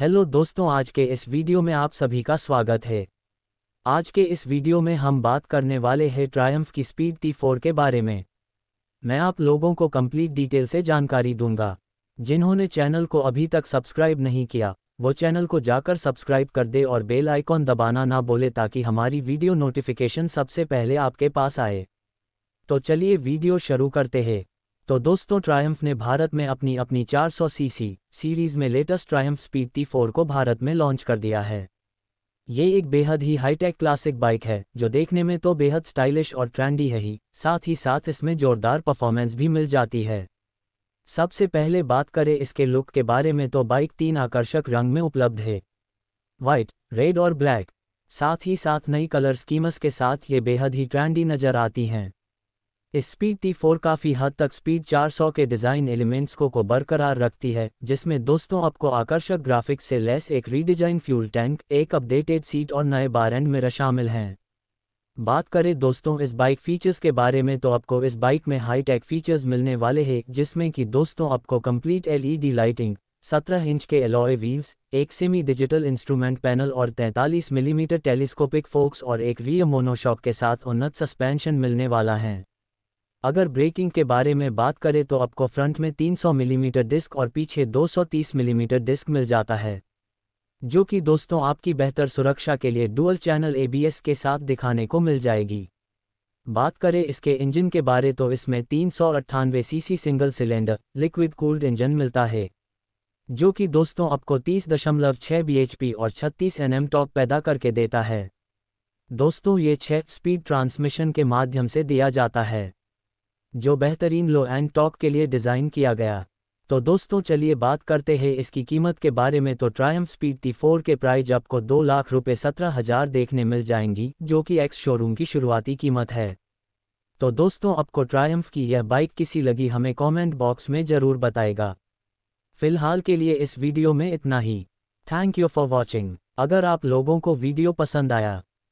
hello दोस्तों आज के इस वीडियो में आप सभी का स्वागत है आज के इस वीडियो में हम बात करने वाले हैं ट्रायम्फ की स्पीड टी फोर के बारे में मैं आप लोगों को कंप्लीट डिटेल से जानकारी दूंगा जिन्होंने चैनल को अभी तक सब्सक्राइब नहीं किया वो चैनल को जाकर सब्सक्राइब कर दे और बेल आइकॉन दबाना ना बोले ताकि हमारी वीडियो नोटिफिकेशन सबसे पहले आपके पास आए तो चलिए वीडियो शुरू करते हैं तो दोस्तों ट्रायम्फ ने भारत में अपनी अपनी 400 सीसी सीरीज में latest Triumph Speed T four को भारत में लॉन्च कर दिया है ये एक बेहद ही हाईटेक क्लासिक बाइक है जो देखने में तो बेहद स्टाइलिश और ट्रेंडी है ही साथ ही साथ इसमें जोरदार परफॉर्मेंस भी मिल जाती है सबसे पहले बात करें इसके लुक के बारे में तो बाइक तीन आकर्षक रंग में उपलब्ध है वाइट रेड और ब्लैक साथ ही साथ नई कलर स्कीमस के साथ ये बेहद ही ट्रेंडी नजर आती हैं स्पीड टी फोर काफ़ी हद तक स्पीड 400 के डिज़ाइन एलिमेंट्स को को बरकरार रखती है जिसमें दोस्तों आपको आकर्षक ग्राफिक्स से लेस एक रीडिजाइन फ्यूल टैंक एक अपडेटेड सीट और नए बार एंड मिरर शामिल हैं बात करें दोस्तों इस बाइक फीचर्स के बारे में तो आपको इस बाइक में हाई टेक फीचर्स मिलने वाले हैं जिसमें कि दोस्तों आपको कंप्लीट एलईडी लाइटिंग 17 इंच के एलॉय व्हील्स एक सेमी डिजिटल इंस्ट्रूमेंट पैनल और 43 मिलीमीटर टेलीस्कोपिक फोक्स और एक रियर मोनोशॉक के साथ उन्नत सस्पेंशन मिलने वाला है अगर ब्रेकिंग के बारे में बात करें तो आपको फ्रंट में 300 मिलीमीटर mm डिस्क और पीछे 230 मिलीमीटर mm डिस्क मिल जाता है जो कि दोस्तों आपकी बेहतर सुरक्षा के लिए डुअल चैनल एबीएस के साथ दिखाने को मिल जाएगी बात करें इसके इंजन के बारे तो इसमें तीन CC single cylinder liquid cooled engine मिलता है जो कि दोस्तों आपको 30.6 दशमलव और 36 एनएम टॉक पैदा करके देता है दोस्तों ये छः स्पीड ट्रांसमिशन के माध्यम से दिया जाता है जो बेहतरीन लो एंड टॉप के लिए डिज़ाइन किया गया तो दोस्तों चलिए बात करते हैं इसकी कीमत के बारे में तो ट्रायम्फ स्पीड टी फोर के प्राइज आपको दो लाख रुपये सत्रह हजार देखने मिल जाएंगी जो कि एक्स शोरूम की शुरुआती कीमत है तो दोस्तों आपको ट्रायम्फ की यह बाइक किसी लगी हमें कमेंट बॉक्स में ज़रूर बताएगा फिलहाल के लिए इस वीडियो में इतना ही थैंक यू फॉर वॉचिंग अगर आप लोगों को वीडियो पसंद आया